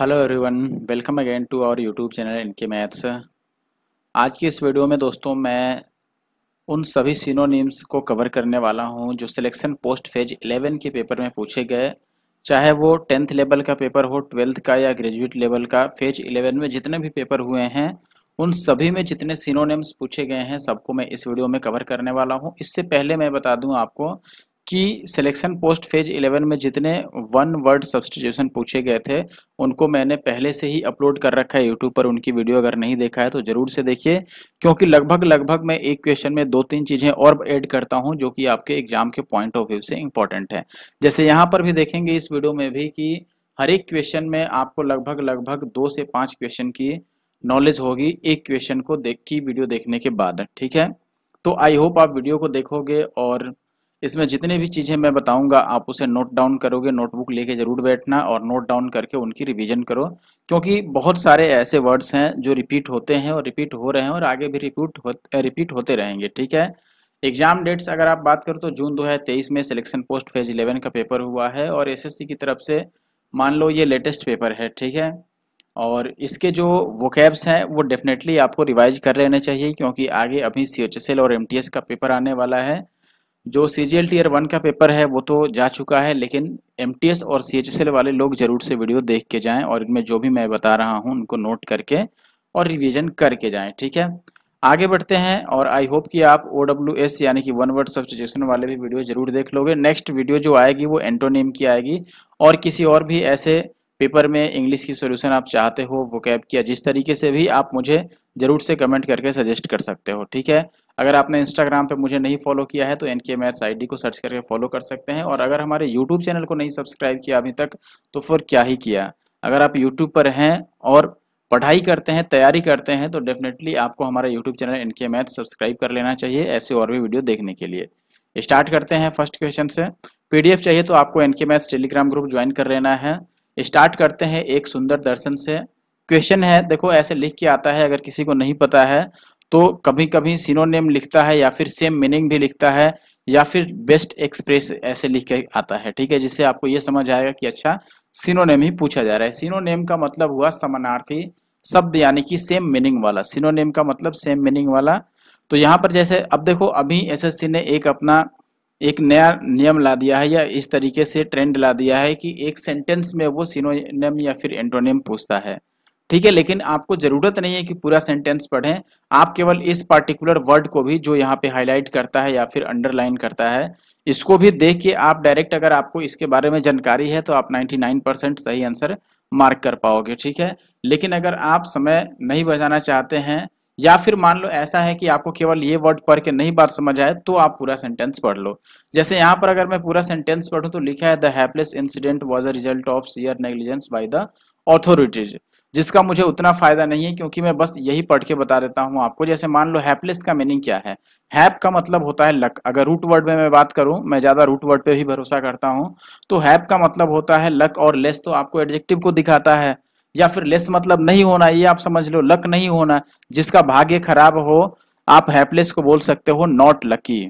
Hello everyone welcome again to our YouTube channel NK maths आज की इस video में दोस्तों मैं उन सभी सिनोनिम्स को कवर करने वाला हूं जो सिलेक्शन पोस्ट फेज 11 के पेपर में पूछे गए चाहे वो टेंथ लेवल का पेपर हो ट्वेल्थ का या ग्रेजुएट लेवल का फेज 11 में जितने भी पेपर हुए हैं उन सभी में जितने सिनोनिम्स पूछे गए हैं सबको मैं इस वीडियो में कवर करने वाला हूँ इससे पहले मैं बता दूँ आपको कि सिलेक्शन पोस्ट फेज 11 में जितने वन वर्ड सब्सटीट्यूशन पूछे गए थे उनको मैंने पहले से ही अपलोड कर रखा है यूट्यूब पर उनकी वीडियो अगर नहीं देखा है तो ज़रूर से देखिए क्योंकि लगभग लगभग मैं एक क्वेश्चन में दो तीन चीज़ें और ऐड करता हूं जो कि आपके एग्जाम के पॉइंट ऑफ व्यू से इंपॉर्टेंट है जैसे यहाँ पर भी देखेंगे इस वीडियो में भी कि हर एक क्वेश्चन में आपको लगभग लगभग दो से पांच क्वेश्चन की नॉलेज होगी एक क्वेश्चन को देख की वीडियो देखने के बाद ठीक है तो आई होप आप वीडियो को देखोगे और इसमें जितने भी चीज़ें मैं बताऊंगा आप उसे नोट डाउन करोगे नोटबुक लेके ज़रूर बैठना और नोट डाउन करके उनकी रिवीजन करो क्योंकि बहुत सारे ऐसे वर्ड्स हैं जो रिपीट होते हैं और रिपीट हो रहे हैं और आगे भी रिपीट हो रिपीट होते रहेंगे ठीक है एग्जाम डेट्स अगर आप बात करो तो जून दो में सिलेक्शन पोस्ट फेज इलेवन का पेपर हुआ है और एस की तरफ से मान लो ये लेटेस्ट पेपर है ठीक है और इसके जो वोकैब्स हैं वो डेफिनेटली आपको रिवाइज कर लेने चाहिए क्योंकि आगे अभी सी और एम का पेपर आने वाला है जो C G L T one का पेपर है वो तो जा चुका है लेकिन एम टी एस और सी एच एस एल वाले लोग जरूर से वीडियो देख के जाएं और इनमें जो भी मैं बता रहा हूं उनको नोट करके और रिवीजन करके जाएं ठीक है आगे बढ़ते हैं और आई होप कि आप ओ डब्ल्यू एस यानी कि वन वर्ड सब्सटीट्यूशन वाले भी वीडियो जरूर देख लोगे नेक्स्ट वीडियो जो आएगी वो एंटोनिम की आएगी और किसी और भी ऐसे पेपर में इंग्लिश की सोल्यूशन आप चाहते हो वो कैब किया जिस तरीके से भी आप मुझे ज़रूर से कमेंट करके सजेस्ट कर सकते हो ठीक है अगर आपने इंस्टाग्राम पे मुझे नहीं फॉलो किया है तो एन के मैथ्स आई को सर्च करके फॉलो कर सकते हैं और अगर हमारे यूट्यूब चैनल को नहीं सब्सक्राइब किया अभी तक तो फिर क्या ही किया अगर आप यूट्यूब पर हैं और पढ़ाई करते हैं तैयारी करते हैं तो डेफिनेटली आपको हमारा YouTube channel N K math subscribe कर लेना चाहिए ऐसे और भी वीडियो देखने के लिए स्टार्ट करते हैं फर्स्ट क्वेश्चन से पीडीएफ चाहिए तो आपको एन के मैथ्स टेलीग्राम ग्रुप ज्वाइन कर लेना है स्टार्ट करते हैं एक सुंदर दर्शन से क्वेश्चन है देखो ऐसे लिख के आता है अगर किसी को नहीं पता है तो कभी कभी सिनोनेम लिखता है या फिर सेम मीनिंग भी लिखता है या फिर बेस्ट एक्सप्रेस ऐसे लिख के आता है ठीक है जिससे आपको ये समझ आएगा कि अच्छा सिनोनेम ही पूछा जा रहा है सिनोनेम का मतलब हुआ समानार्थी शब्द यानी कि सेम मीनिंग वाला सिनोनेम का मतलब सेम मीनिंग वाला तो यहाँ पर जैसे अब देखो अभी एसएससी ने एक अपना एक नया नियम ला दिया है या इस तरीके से ट्रेंड ला दिया है कि एक सेंटेंस में वो सिनोनेम या फिर एंटोनेम पूछता है ठीक है लेकिन आपको जरूरत नहीं है कि पूरा सेंटेंस पढ़ें आप केवल इस पार्टिकुलर वर्ड को भी जो यहाँ पे हाईलाइट करता है या फिर अंडरलाइन करता है इसको भी देख के आप डायरेक्ट अगर आपको इसके बारे में जानकारी है तो आप 99 परसेंट सही आंसर मार्क कर पाओगे ठीक है लेकिन अगर आप समय नहीं बजाना चाहते हैं या फिर मान लो ऐसा है कि आपको केवल ये वर्ड पढ़ के नहीं बात समझ आए तो आप पूरा सेंटेंस पढ़ लो जैसे यहाँ पर अगर मैं पूरा सेंटेंस पढ़ू तो लिखा है the hapless incident was a result of sheer negligence by the authorities जिसका मुझे उतना फ़ायदा नहीं है क्योंकि मैं बस यही पढ़ के बता देता हूँ आपको जैसे मान लो हैपलेस का मीनिंग क्या है हैप का मतलब होता है लक अगर रूट वर्ड में मैं बात करूं मैं ज़्यादा रूट वर्ड पे भी भरोसा करता हूँ तो हैप का मतलब होता है लक और लेस तो आपको एडजेक्टिव को दिखाता है या फिर लेस मतलब नहीं होना ये आप समझ लो लक नहीं होना जिसका भाग्य खराब हो आप हैपलेस को बोल सकते हो नॉट लकी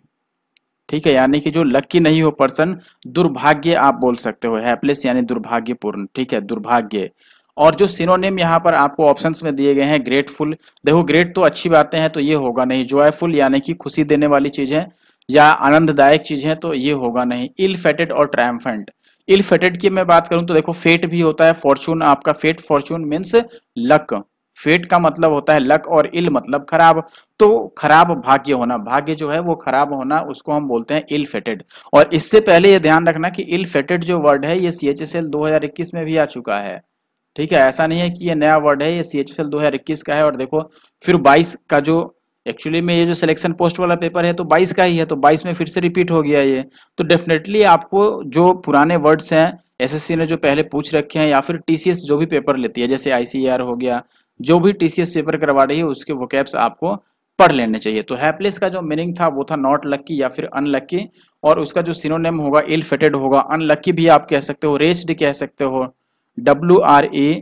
ठीक है यानी कि जो लकी नहीं हो पर्सन दुर्भाग्य आप बोल सकते हो हैपलेस यानी दुर्भाग्यपूर्ण ठीक है दुर्भाग्य और जो सिनोनिम यहाँ पर आपको ऑप्शंस में दिए गए हैं ग्रेटफुल देखो ग्रेट तो अच्छी बातें हैं तो ये होगा नहीं जॉयफुल यानी कि खुशी देने वाली चीज़ है या आनंददायक चीज़ है तो ये होगा नहीं इल फेटेड और ट्रायम्फेंट इल फेटेड की मैं बात करूं तो देखो फेट भी होता है फॉर्चून आपका fate fortune means luck fate का मतलब होता है लक और इल मतलब खराब तो खराब भाग्य होना भाग्य जो है वो खराब होना उसको हम बोलते हैं इल फेटेड और इससे पहले ये ध्यान रखना कि इल फेटेड जो वर्ड है ये सी एच एस एल दो में भी आ चुका है ठीक है ऐसा नहीं है कि ये नया वर्ड है ये सी एच एस एल दो हजार इक्कीस का है और देखो फिर बाईस का जो एक्चुअली में ये जो सिलेक्शन पोस्ट वाला पेपर है तो 22 का ही है तो 22 में फिर से रिपीट हो गया ये तो डेफिनेटली आपको जो पुराने वर्ड्स हैं एसएससी ने जो पहले पूछ रखे हैं या फिर एस जो भी पेपर लेती है जैसे आर e हो गया जो भी एस पेपर करवा रही है उसके कैप्स आपको पढ़ लेने चाहिए तो हैपलेस का जो मीनिंग था वो था नॉट लक्की या फिर अनलक्की और उसका जो सिनोनेम होगा इल फेटेड होगा अनलक्की भी आप कह सकते हो रेस्ड कह सकते हो W R A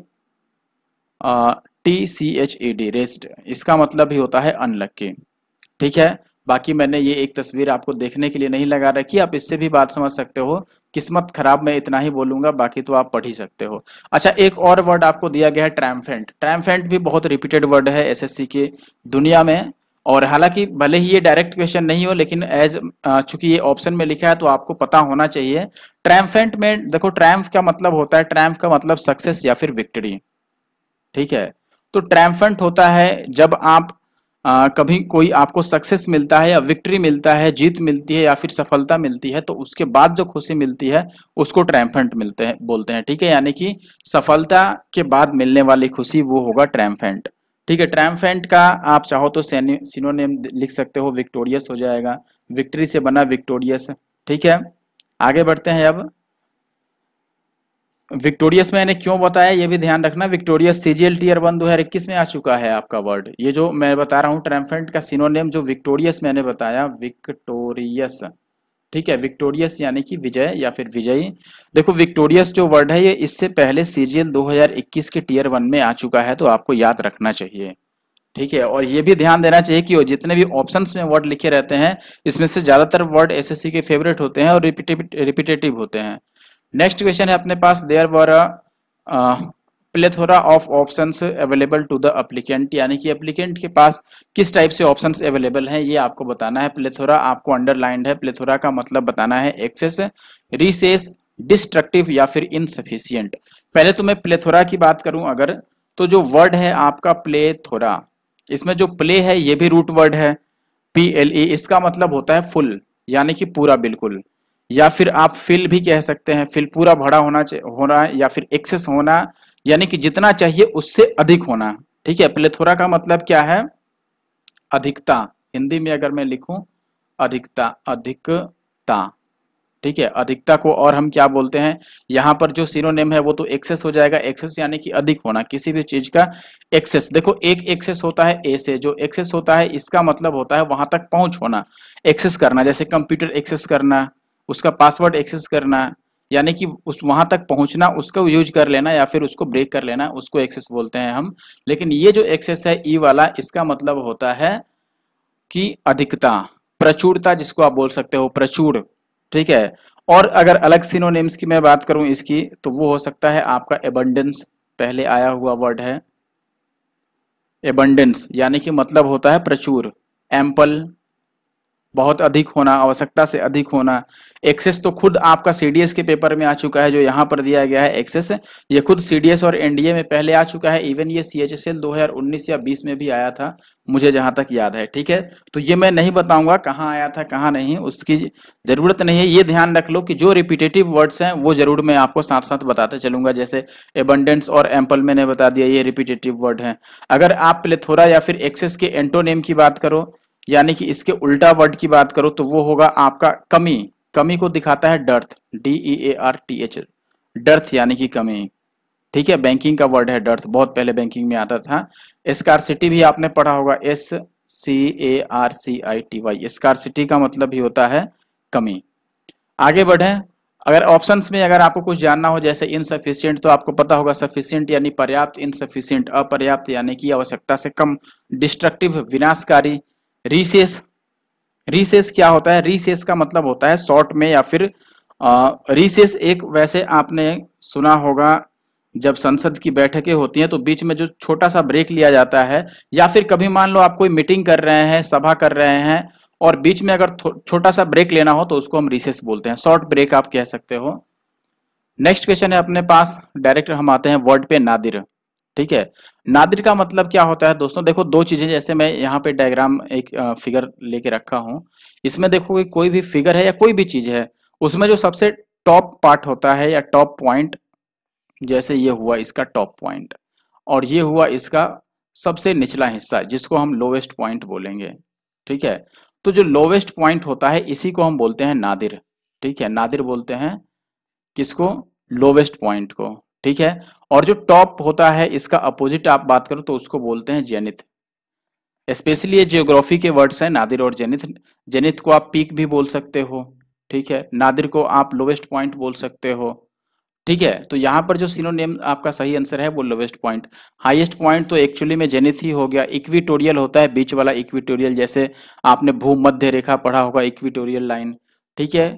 T C H A D wretched इसका मतलब ही होता है अनलक्की ठीक है बाकी मैंने ये एक तस्वीर आपको देखने के लिए नहीं लगा रखी आप इससे भी बात समझ सकते हो किस्मत खराब मैं इतना ही बोलूंगा बाकी तो आप पढ़ ही सकते हो अच्छा एक और वर्ड आपको दिया गया है ट्रैम्फेंट ट्रैम्फेंट भी बहुत रिपीटेड वर्ड है एसएससी के दुनिया में और हालांकि भले ही ये डायरेक्ट क्वेश्चन नहीं हो लेकिन एज चूंकि ये ऑप्शन में लिखा है तो आपको पता होना चाहिए ट्रैम्फेंट में देखो ट्रैम्फ का मतलब होता है ट्रैम्फ का मतलब सक्सेस या फिर विक्ट्री ठीक है तो ट्रैम्फेंट होता है जब आप आ, कभी कोई आपको सक्सेस मिलता है या विक्ट्री मिलता है जीत मिलती है या फिर सफलता मिलती है तो उसके बाद जो खुशी मिलती है उसको ट्रैम्फेंट मिलते हैं बोलते हैं ठीक है यानी कि सफलता के बाद मिलने वाली खुशी वो होगा ट्रैम्फेंट ठीक है ट्रैम्फेंट का आप चाहो तो सिनोनेम लिख सकते हो विक्टोरियस हो जाएगा विक्ट्री से बना विक्टोरियस ठीक है आगे बढ़ते हैं अब विक्टोरियस मैंने क्यों बताया ये भी ध्यान रखना विक्टोरियस सीजीएल टीयर वन दो हजार इक्कीस में आ चुका है आपका वर्ड ये जो मैं बता रहा हूँ ट्रैम्फेंट का सिनोनेम जो विक्टोरियस मैंने बताया विक्टोरियस ठीक है विक्टोरियस यानी कि विजय या फिर विजयी देखो विक्टोरियस जो वर्ड है ये इससे पहले सीरियल 2021 के टीयर वन में आ चुका है तो आपको याद रखना चाहिए ठीक है और ये भी ध्यान देना चाहिए कि जितने भी ऑप्शन में वर्ड लिखे रहते हैं इसमें से ज्यादातर वर्ड एसएससी के फेवरेट होते हैं और रिपीटेटिव होते हैं नेक्स्ट क्वेश्चन है अपने पास there were plethora of option available to the applicant यानी कि अप्लीकेंट के पास किस टाइप से ऑप्शन अवेलेबल हैं ये आपको बताना है प्लेथोरा आपको अंडरलाइंड है प्लेथोरा का मतलब बताना है एक्सेस रिसेस डिस्ट्रक्टिव या फिर इनसफिशियंट पहले तो मैं प्लेथोरा की बात करूं अगर तो जो वर्ड है आपका प्लेथोरा इसमें जो प्ले है ये भी रूट वर्ड है पी एल ई इसका मतलब होता है फुल यानी कि पूरा बिल्कुल या फिर आप फिल भी कह सकते हैं फिल पूरा भरा होना होना या फिर एक्सेस होना यानी कि जितना चाहिए उससे अधिक होना ठीक है प्लेथोरा का मतलब क्या है अधिकता हिंदी में अगर मैं लिखूं अधिकता अधिकता ठीक है अधिकता को और हम क्या बोलते हैं यहाँ पर जो नेम है वो तो एक्सेस हो जाएगा एक्सेस यानी कि अधिक होना किसी भी चीज का एक्सेस देखो एक एक्सेस होता है ए से जो एक्सेस होता है इसका मतलब होता है वहां तक पहुंच होना एक्सेस करना जैसे कंप्यूटर एक्सेस करना उसका पासवर्ड एक्सेस करना यानी कि उस वहां तक पहुंचना उसको यूज कर लेना या फिर उसको ब्रेक कर लेना उसको एक्सेस बोलते हैं हम लेकिन ये जो एक्सेस है ई e वाला इसका मतलब होता है कि अधिकता प्रचुरता जिसको आप बोल सकते हो प्रचुर ठीक है और अगर अलग सिनोनिम्स की मैं बात करूं इसकी तो वो हो सकता है आपका एबंडेंस पहले आया हुआ वर्ड है एबंडेंस यानी कि मतलब होता है प्रचुर एम्पल बहुत अधिक होना आवश्यकता से अधिक होना एक्सेस तो खुद आपका सीडीएस के पेपर में आ चुका है जो यहाँ पर दिया गया है एक्सेस ये खुद सीडीएस और एनडीए में पहले आ चुका है इवन ये हजार 2019 या 20 में भी आया था मुझे जहां तक याद है ठीक है तो ये मैं नहीं बताऊंगा कहाँ आया था कहाँ नहीं उसकी जरूरत नहीं है ये ध्यान रख लो कि जो रिपीटेटिव वर्ड्स हैं वो जरूर मैं आपको साथ साथ बताते चलूंगा जैसे एबंडेंस और एम्पल मैंने बता दिया ये रिपीटेटिव वर्ड है अगर आप प्लेथोरा या फिर एक्सेस के एंटोनेम की बात करो यानी कि इसके उल्टा वर्ड की बात करो तो वो होगा आपका कमी कमी को दिखाता है dearth D E A R T H dearth यानी कि कमी ठीक है बैंकिंग का वर्ड है डर्थ बहुत पहले बैंकिंग में आता था स्कारसिटी भी आपने पढ़ा होगा S C A R C I T Y scarcity का मतलब ही होता है कमी आगे बढ़े अगर ऑप्शंस में अगर आपको कुछ जानना हो जैसे इनसफिशियंट तो आपको पता होगा सफिशियंट यानी पर्याप्त इनसफिशियंट अपर्याप्त यानी कि आवश्यकता से कम डिस्ट्रक्टिव विनाशकारी रीसेस रीसेस क्या होता है रीसेस का मतलब होता है शॉर्ट में या फिर रीसेस एक वैसे आपने सुना होगा जब संसद की बैठकें होती हैं तो बीच में जो छोटा सा ब्रेक लिया जाता है या फिर कभी मान लो आप कोई मीटिंग कर रहे हैं सभा कर रहे हैं और बीच में अगर छोटा सा ब्रेक लेना हो तो उसको हम रिसेस बोलते हैं शॉर्ट ब्रेक आप कह सकते हो नेक्स्ट क्वेश्चन है अपने पास डायरेक्ट हम आते हैं वर्ड पे नादिर ठीक है नादिर का मतलब क्या होता है दोस्तों देखो दो चीजें जैसे मैं यहाँ पे डायग्राम एक फिगर लेके रखा हूँ इसमें देखो कि कोई भी फिगर है या कोई भी चीज है उसमें जो सबसे टॉप पार्ट होता है या टॉप पॉइंट जैसे ये हुआ इसका टॉप पॉइंट और ये हुआ इसका सबसे निचला हिस्सा जिसको हम लोवेस्ट पॉइंट बोलेंगे ठीक है तो जो लोवेस्ट पॉइंट होता है इसी को हम बोलते हैं नादिर ठीक है नादिर बोलते हैं किसको लोवेस्ट पॉइंट को ठीक है और जो टॉप होता है इसका अपोजिट आप बात करो तो उसको बोलते हैं जेनित स्पेशली ये जियोग्राफी के वर्ड्स हैं नादिर और जेनित जेनित को आप पीक भी बोल सकते हो ठीक है नादिर को आप लोवेस्ट पॉइंट बोल सकते हो ठीक है तो यहाँ पर जो सिनोनेम आपका सही आंसर है वो लोवेस्ट पॉइंट हाईएस्ट पॉइंट तो एक्चुअली में जेनित ही हो गया इक्विटोरियल होता है बीच वाला इक्विटोरियल जैसे आपने भूमध्य रेखा पढ़ा होगा इक्विटोरियल लाइन ठीक है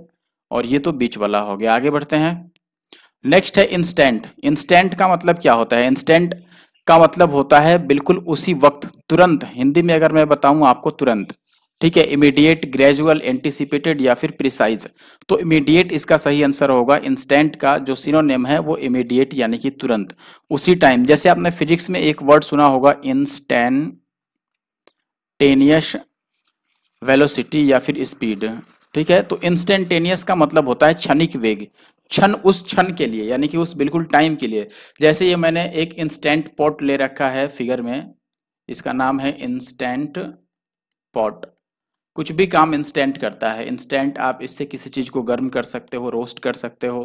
और ये तो बीच वाला हो गया आगे बढ़ते हैं नेक्स्ट है इंस्टेंट इंस्टेंट का मतलब क्या होता है इंस्टेंट का मतलब होता है बिल्कुल उसी वक्त तुरंत हिंदी में अगर मैं बताऊं आपको तुरंत ठीक है इमीडिएट ग्रेजुअल एंटीसिपेटेड या फिर प्रिसाइज तो इमीडिएट इसका सही आंसर होगा इंस्टेंट का जो सिनोनेम है वो इमीडिएट यानी कि तुरंत उसी टाइम जैसे आपने फिजिक्स में एक वर्ड सुना होगा इंस्टेंटेनियस वेलोसिटी या फिर स्पीड ठीक है तो इंस्टेंटेनियस का मतलब होता है क्षणिक वेग क्षण उस क्षण के लिए यानी कि उस बिल्कुल टाइम के लिए जैसे ये मैंने एक इंस्टेंट पॉट ले रखा है फिगर में इसका नाम है इंस्टेंट पॉट कुछ भी काम इंस्टेंट करता है इंस्टेंट आप इससे किसी चीज़ को गर्म कर सकते हो रोस्ट कर सकते हो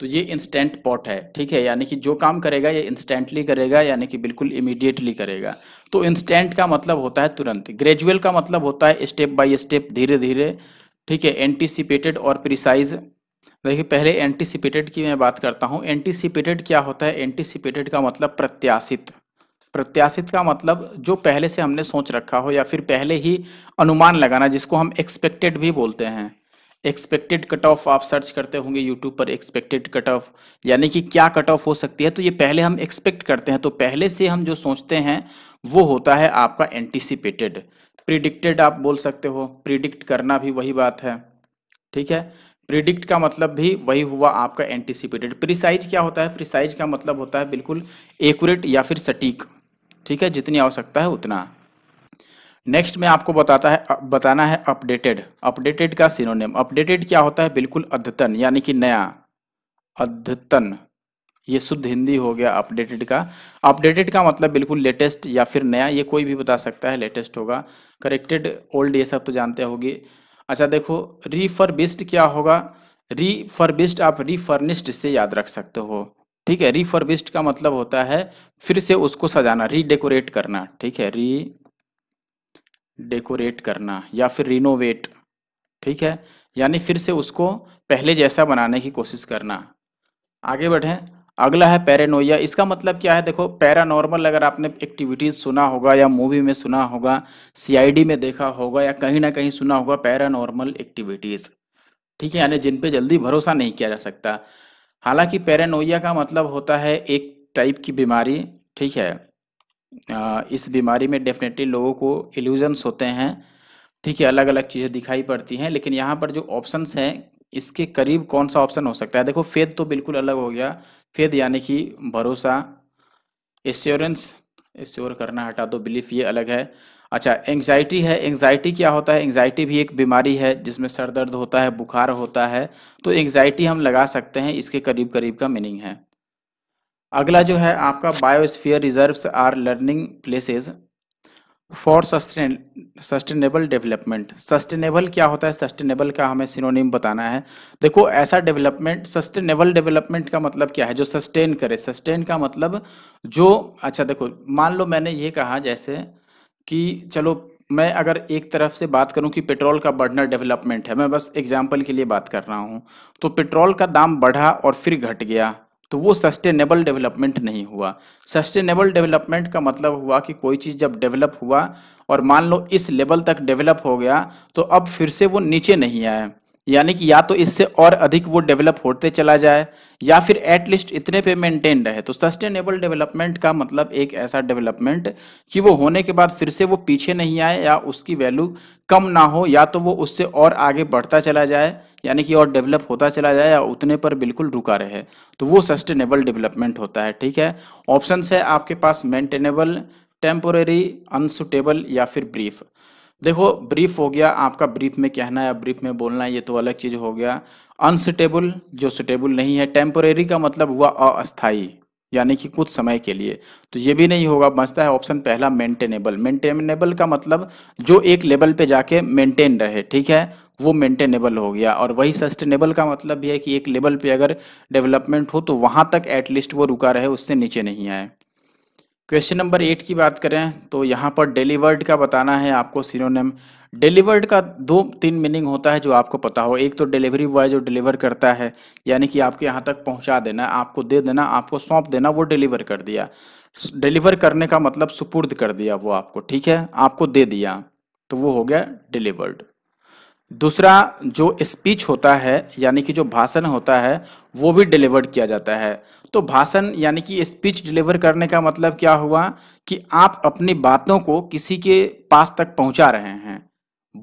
तो ये इंस्टेंट पॉट है ठीक है यानी कि जो काम करेगा ये इंस्टेंटली करेगा यानी कि बिल्कुल इमीडिएटली करेगा तो इंस्टेंट का मतलब होता है तुरंत ग्रेजुअल का मतलब होता है स्टेप बाय स्टेप धीरे धीरे ठीक है एंटीसिपेटेड और प्रिसाइज देखिए पहले एंटीसिपेटेड की मैं बात करता हूँ एंटीसिपेटेड क्या होता है एंटीसिपेटेड का मतलब प्रत्याशित प्रत्याशित का मतलब जो पहले से हमने सोच रखा हो या फिर पहले ही अनुमान लगाना जिसको हम एक्सपेक्टेड भी बोलते हैं एक्सपेक्टेड कट ऑफ आप सर्च करते होंगे यूट्यूब पर एक्सपेक्टेड कट ऑफ यानी कि क्या कट ऑफ हो सकती है तो ये पहले हम एक्सपेक्ट करते हैं तो पहले से हम जो सोचते हैं वो होता है आपका एंटिसिपेटेड प्रिडिक्टेड आप बोल सकते हो प्रिडिक्ट करना भी वही बात है ठीक है प्रिडिक्ट का मतलब भी वही हुआ आपका एंटीसिपेटेड प्रिसाइज क्या होता है प्रिसाइज का मतलब होता है बिल्कुल एक्यूरेट या फिर सटीक ठीक है जितनी आवश्यकता है उतना नेक्स्ट में आपको बताता है बताना है अपडेटेड अपडेटेड का सिनोनिम अपडेटेड क्या होता है बिल्कुल अद्यतन यानी कि नया अद्यतन ये शुद्ध हिंदी हो गया अपडेटेड का अपडेटेड का मतलब बिल्कुल लेटेस्ट या फिर नया ये कोई भी बता सकता है लेटेस्ट होगा करेक्टेड ओल्ड ये सब तो जानते होगी अच्छा देखो रिफर्बिस्ड क्या होगा रिफर्बिस्ड आप रिफर्निश्ड से याद रख सकते हो ठीक है रिफर्बिस्ड का मतलब होता है फिर से उसको सजाना रीडेकोरेट करना ठीक है री डेकोरेट करना या फिर रिनोवेट ठीक है यानी फिर से उसको पहले जैसा बनाने की कोशिश करना आगे बढ़ें अगला है पैरानोइया इसका मतलब क्या है देखो पैरानॉर्मल अगर आपने एक्टिविटीज़ सुना होगा या मूवी में सुना होगा सीआईडी में देखा होगा या कहीं ना कहीं सुना होगा पैरानॉर्मल एक्टिविटीज़ ठीक है यानी जिन पे जल्दी भरोसा नहीं किया जा सकता हालांकि पैरानोया का मतलब होता है एक टाइप की बीमारी ठीक है आ, इस बीमारी में डेफिनेटली लोगों को इल्यूजन्स होते हैं ठीक है अलग अलग चीज़ें दिखाई पड़ती हैं लेकिन यहाँ पर जो ऑप्शंस हैं इसके करीब कौन सा ऑप्शन हो सकता है देखो फेद तो बिल्कुल अलग हो गया फेद यानी कि भरोसा एश्योरेंस एश्योर करना हटा दो बिलीफ ये अलग है अच्छा एंगजाइटी है एंग्जाइटी क्या होता है एंग्जाइटी भी एक बीमारी है जिसमें सर दर्द होता है बुखार होता है तो एंग्जाइटी हम लगा सकते हैं इसके करीब करीब का मीनिंग है अगला जो है आपका biosphere reserves are learning places for sustain sustainable development sustainable क्या होता है सस्टेनेबल का हमें सिनोनिम बताना है देखो ऐसा डेवलपमेंट सस्टेनेबल डेवलपमेंट का मतलब क्या है जो सस्टेन करे सस्टेन का मतलब जो अच्छा देखो मान लो मैंने ये कहा जैसे कि चलो मैं अगर एक तरफ से बात करूं कि पेट्रोल का बढ़ना डेवलपमेंट है मैं बस एग्जाम्पल के लिए बात कर रहा हूँ तो पेट्रोल का दाम बढ़ा और फिर घट गया तो वो सस्टेनेबल डेवलपमेंट नहीं हुआ सस्टेनेबल डेवलपमेंट का मतलब हुआ कि कोई चीज़ जब डेवलप हुआ और मान लो इस लेवल तक डेवलप हो गया तो अब फिर से वो नीचे नहीं आया यानी कि या तो इससे और अधिक वो डेवलप होते चला जाए या फिर एटलीस्ट इतने पे मेंटेन रहे तो सस्टेनेबल डेवलपमेंट का मतलब एक ऐसा डेवलपमेंट कि वो होने के बाद फिर से वो पीछे नहीं आए या उसकी वैल्यू कम ना हो या तो वो उससे और आगे बढ़ता चला जाए यानी कि और डेवलप होता चला जाए या उतने पर बिल्कुल रुका रहे तो वो सस्टेनेबल डेवलपमेंट होता है ठीक है ऑप्शन है आपके पास मेंटेनेबल टेम्पोरेरी अनसुटेबल या फिर ब्रीफ देखो ब्रीफ हो गया आपका ब्रीफ में कहना है ब्रीफ में बोलना है ये तो अलग चीज़ हो गया अनसिटेबल जो सुटेबल नहीं है टेम्पोरेरी का मतलब हुआ अस्थाई यानी कि कुछ समय के लिए तो ये भी नहीं होगा बचता है ऑप्शन पहला मेंटेनेबल मेंटेनेबल का मतलब जो एक लेवल पे जाके मेंटेन रहे ठीक है वो मेंटेनेबल हो गया और वही सस्टेनेबल का मतलब भी है कि एक लेवल पे अगर डेवलपमेंट हो तो वहां तक एटलीस्ट वो रुका रहे उससे नीचे नहीं आए क्वेश्चन नंबर एट की बात करें तो यहाँ पर डिलीवर्ड का बताना है आपको सिनोनिम डिलीवर्ड का दो तीन मीनिंग होता है जो आपको पता हो एक तो डिलीवरी बॉय जो डिलीवर करता है यानी कि आपके यहाँ तक पहुँचा देना आपको दे देना आपको सौंप देना वो डिलीवर कर दिया डिलीवर करने का मतलब सुपुर्द कर दिया वो आपको ठीक है आपको दे दिया तो वो हो गया डिलीवर्ड दूसरा जो स्पीच होता है यानी कि जो भाषण होता है वो भी डिलीवर किया जाता है तो भाषण यानी कि स्पीच डिलीवर करने का मतलब क्या हुआ कि आप अपनी बातों को किसी के पास तक पहुंचा रहे हैं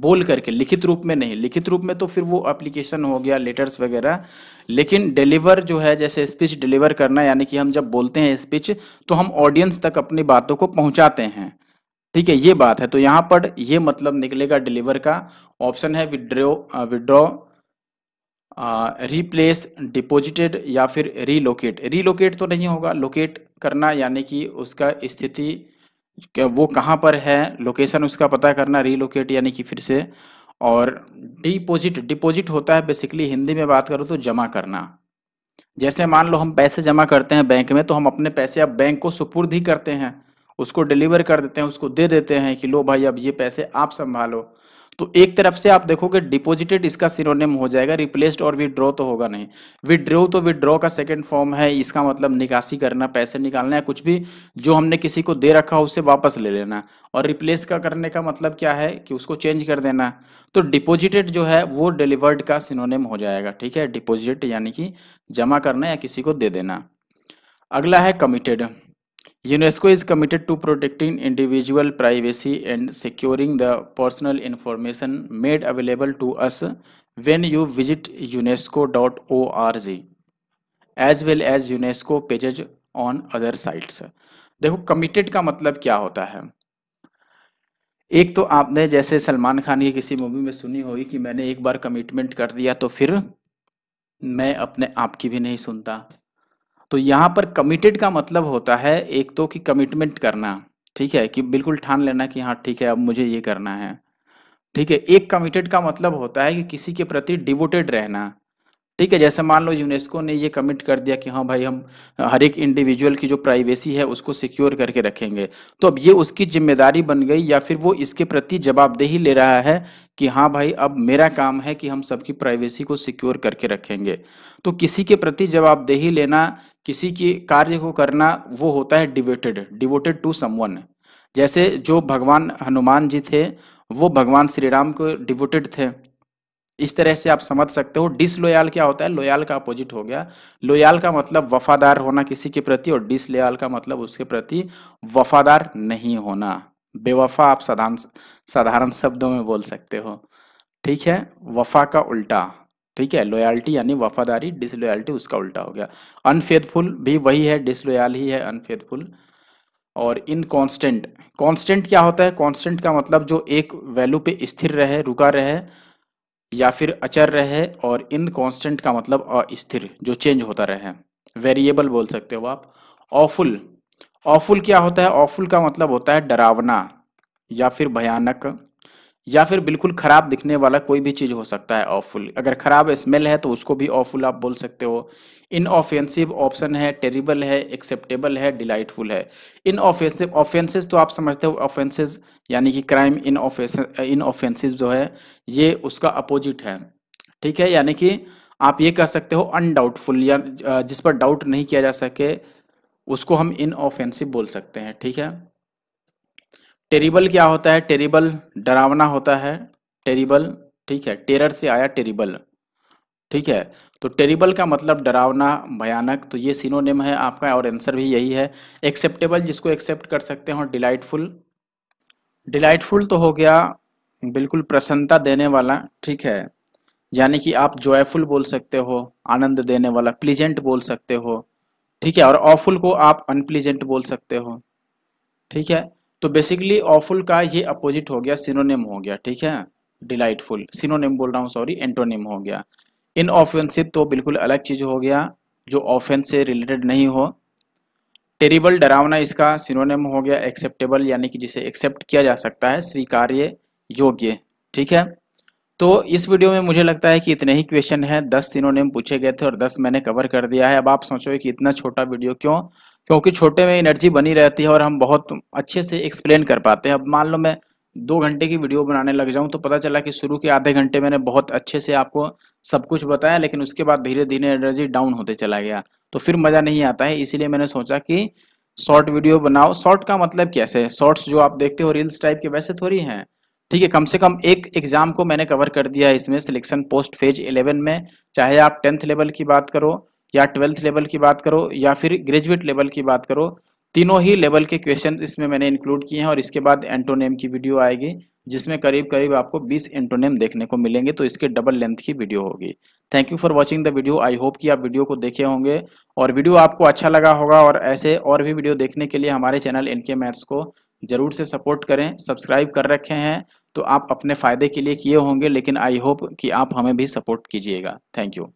बोल करके लिखित रूप में नहीं लिखित रूप में तो फिर वो एप्लीकेशन हो गया लेटर्स वगैरह लेकिन डिलीवर जो है जैसे स्पीच डिलीवर करना यानी कि हम जब बोलते हैं स्पीच तो हम ऑडियंस तक अपनी बातों को पहुंचाते हैं ठीक है ये बात है तो यहां पर ये मतलब निकलेगा डिलीवर का ऑप्शन है विड्रो विड्रॉ रिप्लेस डिपोजिटेड या फिर रीलोकेट रीलोकेट तो नहीं होगा लोकेट करना यानी कि उसका स्थिति वो कहाँ पर है लोकेशन उसका पता करना रीलोकेट यानी कि फिर से और डिपोजिट डिपोजिट होता है बेसिकली हिंदी में बात करो तो जमा करना जैसे मान लो हम पैसे जमा करते हैं बैंक में तो हम अपने पैसे अब बैंक को सुपुर्द ही करते हैं उसको डिलीवर कर देते हैं उसको दे देते हैं कि लो भाई अब ये पैसे आप संभालो तो एक तरफ से आप देखोगे डिपोजिटेड इसका सिनोनिम हो जाएगा रिप्लेस्ड और विदड्रॉ तो होगा नहीं विदड्रो तो विदड्रॉ का सेकंड फॉर्म है इसका मतलब निकासी करना पैसे निकालना या कुछ भी जो हमने किसी को दे रखा हो उसे वापस ले लेना और रिप्लेस का करने का मतलब क्या है कि उसको चेंज कर देना तो डिपोजिटेड जो है वो डिलीवर्ड का सिनोनिम हो जाएगा ठीक है डिपोजिट यानी कि जमा करना या किसी को दे देना अगला है committed UNESCO is committed to protecting individual privacy and securing the personal information made available to us when you visit unesco.org as well as UNESCO pages on other sites. देखो committed का मतलब क्या होता है एक तो आपने जैसे सलमान खान की किसी मूवी में सुनी होगी कि मैंने एक बार कमिटमेंट कर दिया तो फिर मैं अपने आप की भी नहीं सुनता तो यहाँ पर कमिटेड का मतलब होता है एक तो कि कमिटमेंट करना ठीक है कि बिल्कुल ठान लेना कि हाँ ठीक है अब मुझे ये करना है ठीक है एक कमिटेड का मतलब होता है कि किसी के प्रति डिवोटेड रहना ठीक है जैसे मान लो यूनेस्को ने ये कमिट कर दिया कि हाँ भाई हम हर एक इंडिविजुअल की जो प्राइवेसी है उसको सिक्योर करके रखेंगे तो अब ये उसकी जिम्मेदारी बन गई या फिर वो इसके प्रति जवाबदेही ले रहा है कि हाँ भाई अब मेरा काम है कि हम सबकी प्राइवेसी को सिक्योर करके रखेंगे तो किसी के प्रति जवाबदेही लेना किसी के कार्य को करना वो होता है डिवोटेड डिवोटेड टू समवन जैसे जो भगवान हनुमान जी थे वो भगवान श्री राम को डिवोटेड थे इस तरह से आप समझ सकते हो डिसलोयाल क्या होता है लोयाल का अपोजिट हो गया लोयाल का मतलब वफादार होना किसी के प्रति और डिसलोयाल का मतलब उसके प्रति वफादार नहीं होना बेवफा आप साधारण साधारण शब्दों में बोल सकते हो ठीक है वफा का उल्टा ठीक है लोयाल्टी यानी वफादारी डिसलोयल्टी उसका उल्टा हो गया अनफेथफुल भी वही है डिसलोयल ही है अनफेथफुल और इन कॉन्स्टेंट क्या होता है कॉन्स्टेंट का मतलब जो एक वैल्यू पे स्थिर रहे रुका रहे या फिर अचर रहे और इन कांस्टेंट का मतलब अस्थिर जो चेंज होता रहे वेरिएबल बोल सकते हो आप ऑफुल ऑफुल क्या होता है ऑफुल का मतलब होता है डरावना या फिर भयानक या फिर बिल्कुल खराब दिखने वाला कोई भी चीज़ हो सकता है ऑफुल अगर खराब स्मेल है तो उसको भी ऑफुल आप बोल सकते हो इनऑफेंसिव ऑप्शन है टेरिबल है एक्सेप्टेबल है डिलाइटफुल है इन ऑफेंसिव ऑफेंसेस तो आप समझते हो ऑफेंसेस यानी कि क्राइम इन इन ऑफेंसिव जो है ये उसका अपोजिट है ठीक है यानी कि आप ये कह सकते हो अनडाउटफुल या जिस पर डाउट नहीं किया जा सके उसको हम इनऑफेंसिव बोल सकते हैं ठीक है टेरिबल क्या होता है टेरिबल डरावना होता है टेरिबल ठीक है टेरर से आया टेरिबल ठीक है तो टेरिबल का मतलब डरावना भयानक तो ये सिनोनिम है आपका और आंसर भी यही है एक्सेप्टेबल जिसको एक्सेप्ट कर सकते हो डिलाइटफुल डिलाइटफुल तो हो गया बिल्कुल प्रसन्नता देने वाला ठीक है यानी कि आप जॉयफुल बोल सकते हो आनंद देने वाला प्लीजेंट बोल सकते हो ठीक है और ऑफुल को आप अनप्लीजेंट बोल सकते हो ठीक है तो बेसिकली ऑफुल का ये अपोजिट हो गया सिनोनिम हो गया ठीक है डिलाइटफुल सिनोनिम बोल रहा हूँ सॉरी एंटोनिम हो गया इन ऑफेंसिव तो बिल्कुल अलग चीज़ हो गया जो ऑफेंस से रिलेटेड नहीं हो टेरिबल डरावना इसका सिनोनिम हो गया एक्सेप्टेबल यानी कि जिसे एक्सेप्ट किया जा सकता है स्वीकार्य योग्य ठीक है तो इस वीडियो में मुझे लगता है कि इतने ही क्वेश्चन है दस सिनोनिम पूछे गए थे और दस मैंने कवर कर दिया है अब आप सोचो कि इतना छोटा वीडियो क्यों क्योंकि छोटे में एनर्जी बनी रहती है और हम बहुत अच्छे से एक्सप्लेन कर पाते हैं अब मान लो मैं दो घंटे की वीडियो बनाने लग जाऊं तो पता चला कि शुरू के आधे घंटे मैंने बहुत अच्छे से आपको सब कुछ बताया लेकिन उसके बाद धीरे धीरे एनर्जी डाउन होते चला गया तो फिर मज़ा नहीं आता है इसीलिए मैंने सोचा कि शॉर्ट वीडियो बनाओ शॉर्ट का मतलब कैसे शॉर्ट्स जो आप देखते हो रील्स टाइप के वैसे थोड़ी हैं ठीक है कम से कम एक एग्ज़ाम को मैंने कवर कर दिया है इसमें सिलेक्शन पोस्ट फेज इलेवन में चाहे आप टेंथ लेवल की बात करो या ट्वेल्थ लेवल की बात करो या फिर ग्रेजुएट लेवल की बात करो तीनों ही लेवल के क्वेश्चन इसमें मैंने इंक्लूड किए हैं और इसके बाद एंटोनेम की वीडियो आएगी जिसमें करीब करीब आपको 20 एंटोनेम देखने को मिलेंगे तो इसके डबल लेंथ की वीडियो होगी thank you for watching the video I hope कि आप वीडियो को देखे होंगे और वीडियो आपको अच्छा लगा होगा और ऐसे और भी वीडियो देखने के लिए हमारे चैनल एन मैथ्स को ज़रूर से सपोर्ट करें सब्सक्राइब कर रखे हैं तो आप अपने फ़ायदे के लिए किए होंगे लेकिन आई होप कि आप हमें भी सपोर्ट कीजिएगा थैंक यू